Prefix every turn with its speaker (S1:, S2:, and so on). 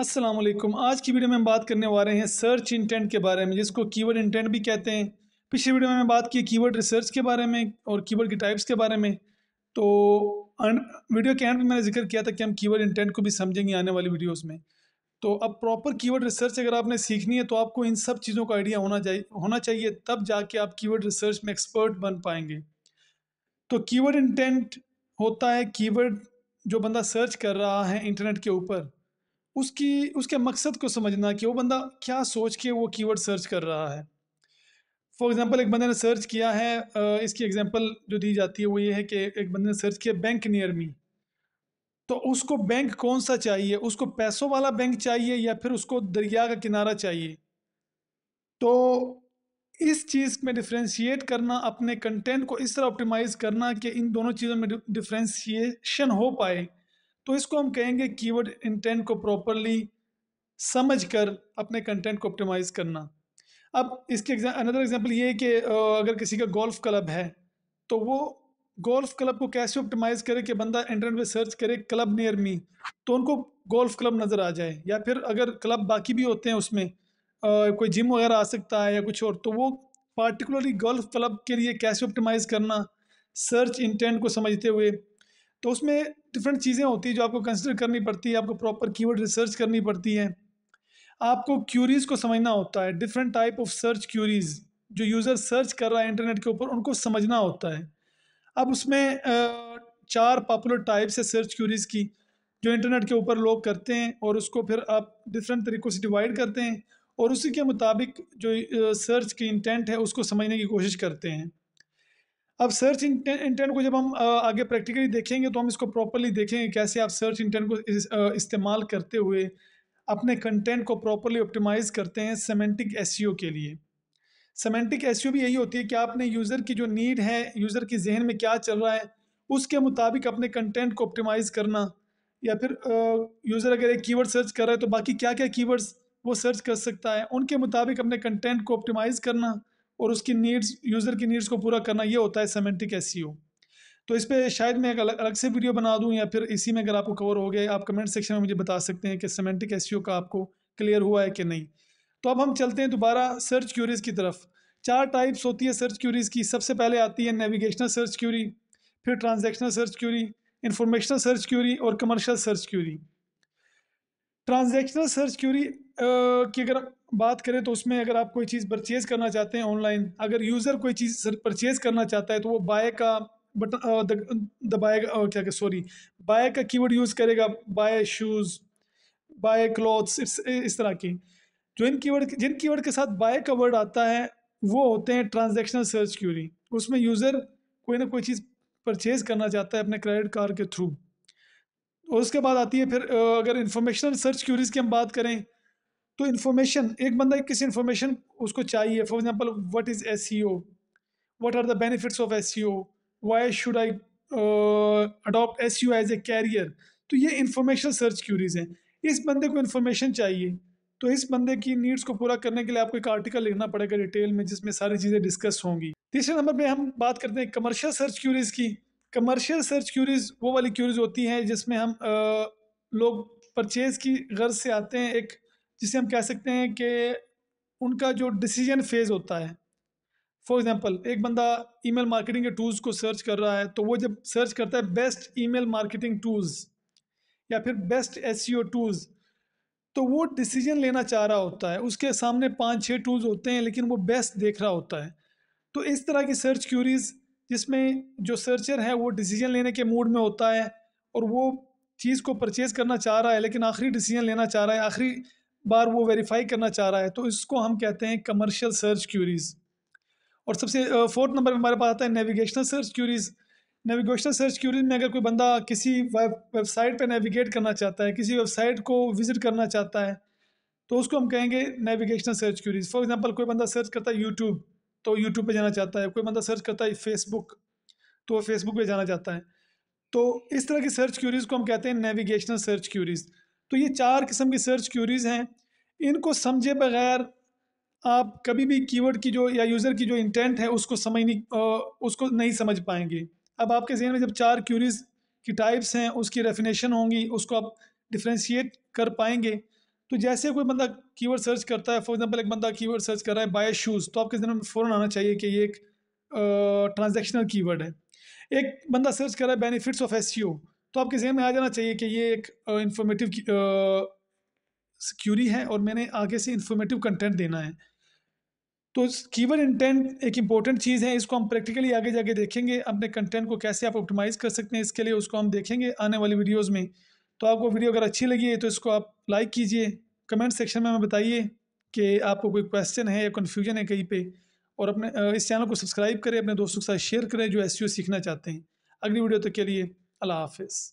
S1: असलम आज की वीडियो में हम बात करने वाले हैं सर्च इंटेंट के बारे में जिसको कीवर्ड इंटेंट भी कहते हैं पिछली वीडियो में मैं बात की कीवर्ड रिसर्च के बारे में और कीवर्ड के टाइप्स के बारे में तो वीडियो के एंड में मैंने जिक्र किया था कि हम कीवर्ड इंटेंट को भी समझेंगे आने वाली वीडियोस में तो अब प्रॉपर कीवर्ड रिसर्च अगर आपने सीखनी है तो आपको इन सब चीज़ों का आइडिया होना चाहिए होना चाहिए तब जाके आप कीवर्ड रिसर्च में एक्सपर्ट बन पाएंगे तो कीवर्ड इंटेंट होता है कीवर्ड जो बंदा सर्च कर रहा है इंटरनेट के ऊपर उसकी उसके मकसद को समझना कि वो बंदा क्या सोच के वो कीवर्ड सर्च कर रहा है फॉर एग्ज़ाम्पल एक बंदे ने सर्च किया है इसकी एग्जांपल जो दी जाती है वो ये है कि एक बंदे ने सर्च किया बैंक नियर मी तो उसको बैंक कौन सा चाहिए उसको पैसों वाला बैंक चाहिए या फिर उसको दरिया का किनारा चाहिए तो इस चीज़ में डिफ्रेंशिएट करना अपने कंटेंट को इस तरह ऑप्टिमाइज़ करना कि इन दोनों चीज़ों में डिफ्रेंशिएशन हो पाए तो इसको हम कहेंगे कीवर्ड इंटेंट को प्रॉपरली समझकर अपने कंटेंट को ऑप्टिमाइज करना अब इसके अनदर एग्जांपल ये है कि अगर किसी का गोल्फ क्लब है तो वो गोल्फ क्लब को कैसे ऑप्टिमाइज करे कि बंदा इंटरनेट पे सर्च करे क्लब नियर मी तो उनको गोल्फ क्लब नज़र आ जाए या फिर अगर क्लब बाकी भी होते हैं उसमें आ, कोई जिम वगैरह आ सकता है या कुछ और तो वो पार्टिकुलरली गोल्फ क्लब के लिए कैसे ऑप्टिमाइज़ करना सर्च इंटेंट को समझते हुए तो उसमें डिफरेंट चीज़ें होती हैं जो आपको कंसिडर करनी पड़ती है आपको प्रॉपर कीवर्ड रिसर्च करनी पड़ती है आपको क्यूरीज़ को समझना होता है different type of search queries जो यूज़र सर्च कर रहा है इंटरनेट के ऊपर उनको समझना होता है अब उसमें चार पॉपुलर टाइप्स है सर्च क्यूरीज़ की जो इंटरनेट के ऊपर लोग करते हैं और उसको फिर आप डिफरेंट तरीक़ों से डिवाइड करते हैं और उसी के मुताबिक जो सर्च की इंटेंट है उसको समझने की कोशिश करते हैं अब सर्च इंटेंट को जब हम आगे प्रैक्टिकली देखेंगे तो हम इसको प्रॉपरली देखेंगे कैसे आप सर्च इंटेंट को इस, इस्तेमाल करते हुए अपने कंटेंट को प्रॉपरली ऑप्टिमाइज करते हैं सेमेंटिक एस e के लिए सेमेंटिक एस e भी यही होती है कि आपने यूज़र की जो नीड है यूज़र के जहन में क्या चल रहा है उसके मुताबिक अपने कंटेंट को ऑप्टिमाइज़ करना या फिर यूज़र अगर एक कीवर्ड सर्च कर रहा है तो बाकी क्या क्या कीवर्ड्स वो सर्च कर सकता है उनके मुताबिक अपने कंटेंट को ऑप्टिमाइज़ करना और उसकी नीड्स यूज़र की नीड्स को पूरा करना ये होता है सेमेंटिक एस e तो इस पर शायद मैं एक अलग अलग से वीडियो बना दूं या फिर इसी में अगर आपको कवर हो गया आप कमेंट सेक्शन में मुझे बता सकते हैं कि सेमेंटिक एस e का आपको क्लियर हुआ है कि नहीं तो अब हम चलते हैं दोबारा सर्च क्यूरीज़ की तरफ चार टाइप्स होती है सर्च क्यूरीज़ की सबसे पहले आती है नेविगेशनल सर्च क्यूरी फिर transactional search query informational search query और commercial search query transactional search query की अगर बात करें तो उसमें अगर आप कोई चीज़ परचेज़ करना चाहते हैं ऑनलाइन अगर यूज़र कोई चीज़ परचेज़ करना चाहता है तो वो बाय का बटन दबाएगा क्या सॉरी बाय का कीवर्ड यूज़ करेगा बाय शूज़ बाय क्लॉथ्स इस, इस तरह की जो इन कीवर्ड जिन कीवर्ड के साथ बाय का वर्ड आता है वो होते हैं ट्रांजैक्शनल सर्च क्यूरी उसमें यूज़र कोई ना कोई चीज़ परचेज़ करना चाहता है अपने क्रेडिट कार्ड के थ्रू और उसके बाद आती है फिर अगर इन्फॉर्मेशनल सर्च क्यूरीज की हम बात करें तो इन्फॉर्मेशन एक बंदा एक किसी इन्फॉर्मेशन उसको चाहिए for example what is S C O what are the benefits of S C O why should I adopt S C U as a career तो ये इन्फॉर्मेशन सर्च क्यूरीज हैं इस बंदे को इन्फॉर्मेशन चाहिए तो इस बंदे की नीड्स को पूरा करने के लिए आपको एक आर्टिकल लिखना पड़ेगा डिटेल में जिसमें सारी चीज़ें डिस्कस होंगी तीसरे नंबर पे हम बात करते हैं कमर्शियल सर्च क्यूरीज की कमर्शियल सर्च क्यूरीज वो वाली क्यूरीज होती हैं जिसमें हम आ, लोग परचेज़ की गर्ज से आते हैं एक जिसे हम कह सकते हैं कि उनका जो डिसीजन फेज़ होता है फॉर एग्ज़ाम्पल एक बंदा ईमेल मार्केटिंग के टूल्स को सर्च कर रहा है तो वो जब सर्च करता है बेस्ट ईमेल मार्केटिंग टूल्स या फिर बेस्ट एस टूल्स तो वो डिसीजन लेना चाह रहा होता है उसके सामने पाँच छः टूल्स होते हैं लेकिन वो बेस्ट देख रहा होता है तो इस तरह की सर्च क्यूरीज़ जिसमें जो सर्चर है वो डिसीजन लेने के मूड में होता है और वो चीज़ को परचेज़ करना चाह रहा है लेकिन आखिरी डिसीजन लेना चाह रहा है आखिरी बार वो वेरीफाई करना चाह रहा है तो इसको हम कहते हैं कमर्शियल सर्च क्यूरीज़ और सबसे फोर्थ नंबर पर हमारे पास आता है navigational search queries navigational search queries में अगर कोई बंदा किसी वेबसाइट पर नेविगेट करना चाहता है किसी वेबसाइट को विज़िट करना चाहता है तो उसको हम कहेंगे navigational search queries for example कोई बंदा सर्च करता है यूट्यूब तो यूट्यूब पे जाना चाहता है कोई बंदा सर्च करता है फेसबुक तो वो फेसबुक पे जाना चाहता है तो इस तरह की सर्च क्यूरीज़ को हम कहते हैं नेविगेशनल सर्च क्यूरीज़ तो ये चार किस्म की सर्च क्यूरीज़ हैं इनको समझे बगैर आप कभी भी कीवर्ड की जो या यूज़र की जो इंटेंट है उसको समझनी उसको नहीं समझ पाएंगे अब आपके जहन में जब चार क्यूरीज़ की टाइप्स हैं उसकी डेफिनेशन होंगी उसको आप डिफ्रेंशिएट कर पाएंगे तो जैसे कोई बंदा कीवर्ड सर्च करता है फॉर एग्जांपल एक बंदा कीवर्ड सर्च कर रहा है बाय शूज़ तो आपके जहन में फ़ौरन आना चाहिए कि ये एक ट्रांजेक्शनल कीवर्ड है एक बंदा सर्च कर रहा है बेनिफिट्स ऑफ एस तो आपके जहन में आ जाना चाहिए कि ये एक इंफॉर्मेटिव क्यूरी है और मैंने आगे से इंफॉर्मेटिव कंटेंट देना है तो कीवर्ड इंटेंट एक इंपॉर्टेंट चीज़ है इसको हम प्रैक्टिकली आगे जाके देखेंगे अपने कंटेंट को कैसे आप ऑप्टिमाइज़ कर सकते हैं इसके लिए उसको हम देखेंगे आने वाली वीडियोज़ में तो आपको वीडियो अगर अच्छी लगी है तो इसको आप लाइक कीजिए कमेंट सेक्शन में हमें बताइए कि आपको कोई क्वेश्चन है या कन्फ्यूजन है कहीं पे और अपने इस चैनल को सब्सक्राइब करें अपने दोस्तों के साथ शेयर करें जो एस e सीखना चाहते हैं अगली वीडियो तक तो के लिए अल्लाह हाफिज़